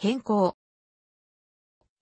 変更。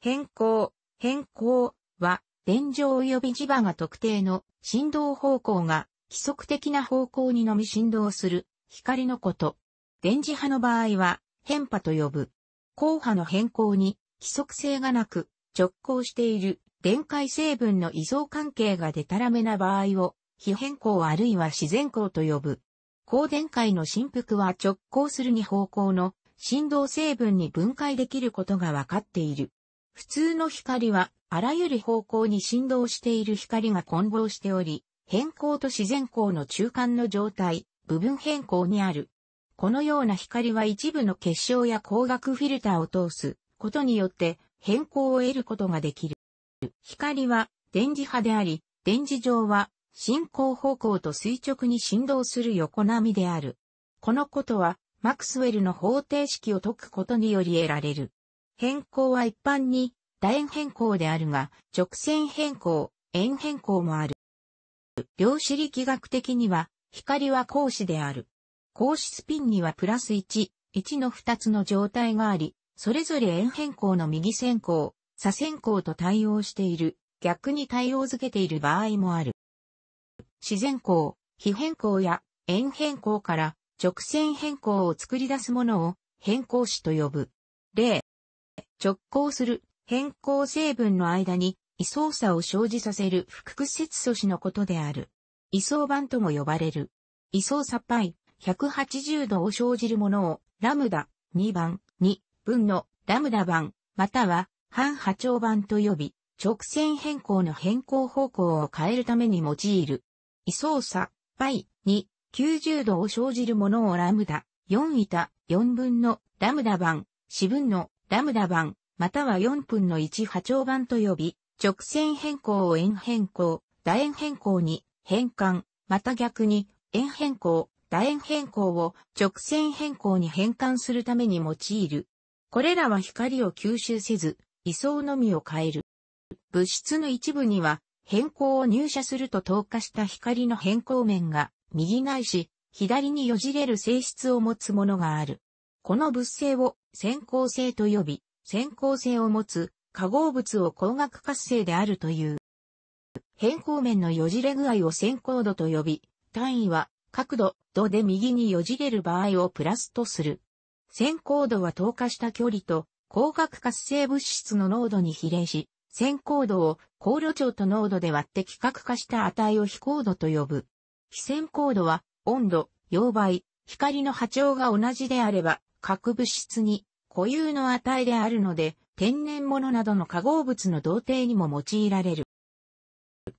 変更、変更は、電状及び磁場が特定の振動方向が規則的な方向にのみ振動する光のこと。電磁波の場合は変波と呼ぶ。光波の変更に規則性がなく直行している電解成分の異常関係がデタラメな場合を非変更あるいは自然光と呼ぶ。光電解の振幅は直行するに方向の振動成分に分解できることが分かっている。普通の光は、あらゆる方向に振動している光が混合しており、変光と自然光の中間の状態、部分変光にある。このような光は一部の結晶や光学フィルターを通すことによって変光を得ることができる。光は電磁波であり、電磁上は進行方向と垂直に振動する横波である。このことはマクスウェルの方程式を解くことにより得られる。変更は一般に楕円変更であるが、直線変更、円変更もある。量子力学的には、光は光子である。光子スピンにはプラス1、1の2つの状態があり、それぞれ円変更の右線行、左線行と対応している、逆に対応づけている場合もある。自然光、非変更や円変更から直線変更を作り出すものを変更子と呼ぶ。例、直行する変更成分の間に位相差を生じさせる複節素子のことである。位相板とも呼ばれる。位相差 π、180度を生じるものをラムダ2番2分のラムダ版、または半波長版と呼び、直線変更の変更方向を変えるために用いる。位相差 π2 90度を生じるものをラムダ、4板、4分のラムダ版、四分のラムダ版、または4分の1波長版と呼び、直線変更を円変更、楕円変更に変換、また逆に円変更、楕円変更を直線変更に変換するために用いる。これらは光を吸収せず、位相のみを変える。物質の一部には変更を入射すると透過した光の変更面が右返し、左によじれる性質を持つものがある。この物性を先行性と呼び、先行性を持つ化合物を光学活性であるという。変更面のよじれ具合を先行度と呼び、単位は角度、度で右によじれる場合をプラスとする。先行度は透過した距離と光学活性物質の濃度に比例し、先行度を考路長と濃度で割って規格化した値を非高度と呼ぶ。非線高度は、温度、溶媒、光の波長が同じであれば、各物質に固有の値であるので、天然物などの化合物の同定にも用いられる。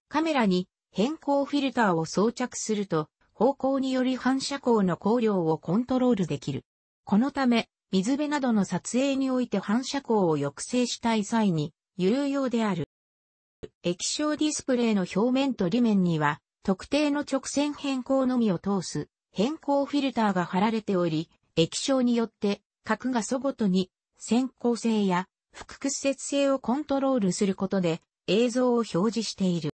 カメラに変光フィルターを装着すると、方向により反射光の光量をコントロールできる。このため、水辺などの撮影において反射光を抑制したい際に、有用である。液晶ディスプレイの表面と裏面には、特定の直線変更のみを通す変更フィルターが貼られており、液晶によって角が素ごとに先行性や副屈折性をコントロールすることで映像を表示している。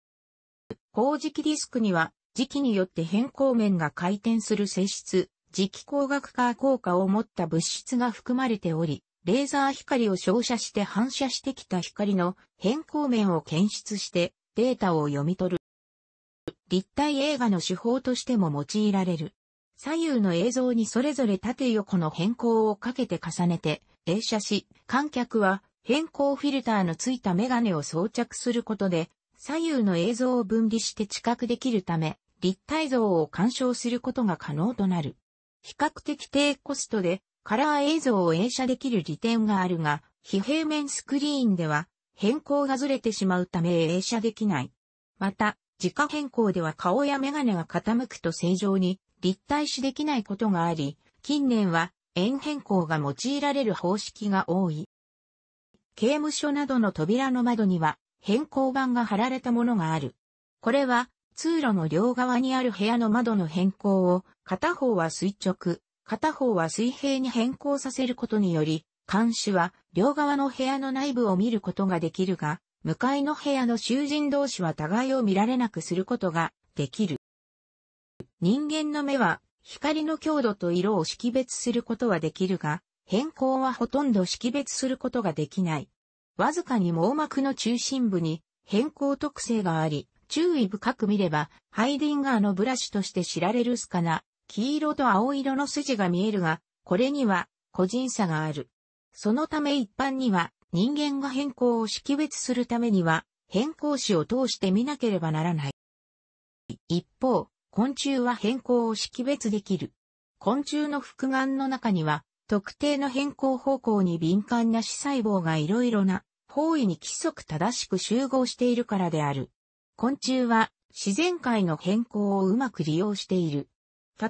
工磁器ディスクには時期によって変更面が回転する性質、磁気光学化効果を持った物質が含まれており、レーザー光を照射して反射してきた光の変更面を検出してデータを読み取る。立体映画の手法としても用いられる。左右の映像にそれぞれ縦横の変更をかけて重ねて映写し、観客は変更フィルターのついたメガネを装着することで、左右の映像を分離して知覚できるため、立体像を鑑賞することが可能となる。比較的低コストでカラー映像を映写できる利点があるが、非平面スクリーンでは変更がずれてしまうため映写できない。また、自家変更では顔や眼鏡が傾くと正常に立体視できないことがあり、近年は円変更が用いられる方式が多い。刑務所などの扉の窓には変更板が貼られたものがある。これは通路の両側にある部屋の窓の変更を片方は垂直、片方は水平に変更させることにより、監視は両側の部屋の内部を見ることができるが、向かいの部屋の囚人同士は互いを見られなくすることができる。人間の目は光の強度と色を識別することはできるが、変更はほとんど識別することができない。わずかに網膜の中心部に変更特性があり、注意深く見れば、ハイディンガーのブラシとして知られるスカな、黄色と青色の筋が見えるが、これには個人差がある。そのため一般には人間が変更を識別するためには、変更詞を通して見なければならない。一方、昆虫は変更を識別できる。昆虫の複眼の中には、特定の変更方向に敏感な視細胞がいろいろな方位に規則正しく集合しているからである。昆虫は自然界の変更をうまく利用している。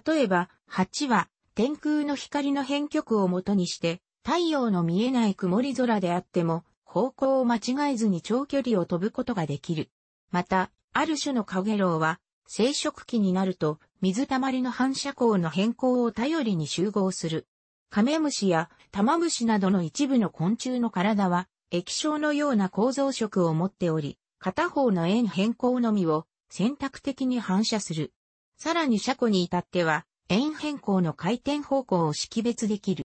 例えば、蜂は天空の光の変曲をもとにして太陽の見えない曇り空であっても、方向を間違えずに長距離を飛ぶことができる。また、ある種のカゲロウは、生殖期になると、水たまりの反射光の変更を頼りに集合する。カメムシやタマムシなどの一部の昆虫の体は、液晶のような構造色を持っており、片方の円変更のみを選択的に反射する。さらに車庫に至っては、円変更の回転方向を識別できる。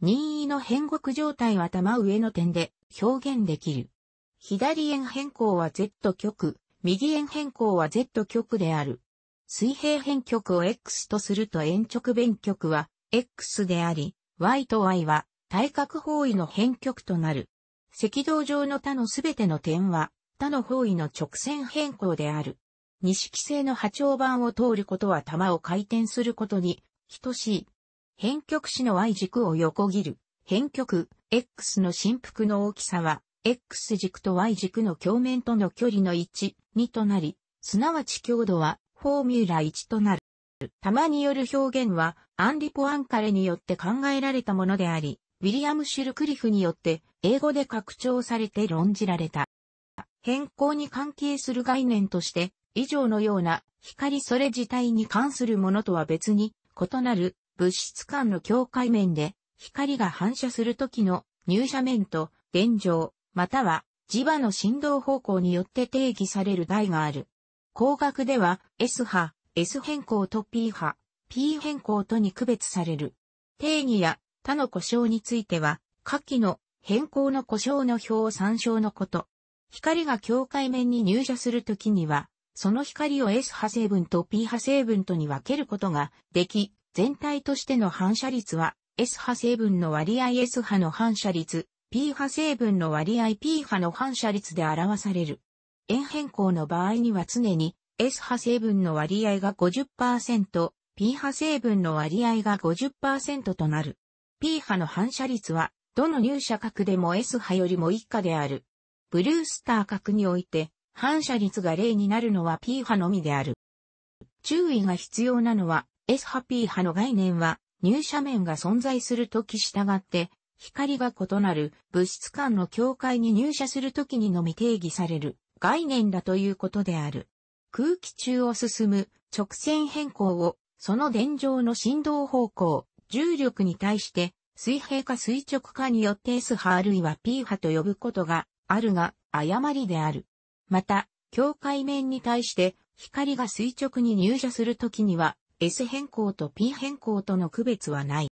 任意の変極状態は玉上の点で表現できる。左円変更は Z 極、右円変更は Z 極である。水平変極を X とすると円直弁極は X であり、Y と Y は対角方位の変極となる。赤道上の他のすべての点は他の方位の直線変更である。西規制の波長板を通ることは玉を回転することに等しい。編極子の Y 軸を横切る、編極、X の振幅の大きさは、X 軸と Y 軸の鏡面との距離の1、2となり、すなわち強度は、フォーミュラ1となる。玉による表現は、アンリ・ポアンカレによって考えられたものであり、ウィリアム・シュルクリフによって、英語で拡張されて論じられた。変更に関係する概念として、以上のような光それ自体に関するものとは別に、異なる物質間の境界面で光が反射する時の入射面と現状、または磁場の振動方向によって定義される台がある。光学では S 波、S 変更と P 波、P 変更とに区別される。定義や他の故障については、下記の変更の故障の表を参照のこと。光が境界面に入射するときには、その光を S 波成分と P 波成分とに分けることができ、全体としての反射率は、S 波成分の割合 S 波の反射率、P 波成分の割合 P 波の反射率で表される。円変更の場合には常に S 波成分の割合が50%、P 波成分の割合が50%となる。P 波の反射率は、どの入射角でも S 波よりも一下である。ブルースター角において、反射率が0になるのは P 波のみである。注意が必要なのは、S 波 P 波の概念は、入射面が存在するとき従って、光が異なる物質間の境界に入射するときにのみ定義される概念だということである。空気中を進む直線変更を、その電状の振動方向、重力に対して、水平か垂直かによって S 波あるいは P 波と呼ぶことがあるが、誤りである。また、境界面に対して、光が垂直に入射するときには、S 変更と P 変更との区別はない。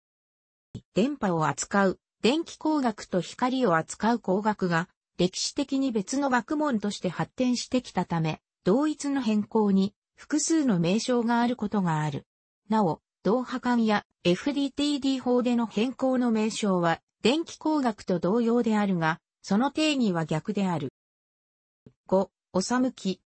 電波を扱う、電気工学と光を扱う工学が、歴史的に別の学問として発展してきたため、同一の変更に複数の名称があることがある。なお、同波間や FDTD 法での変更の名称は、電気工学と同様であるが、その定義は逆である。5、おさむき、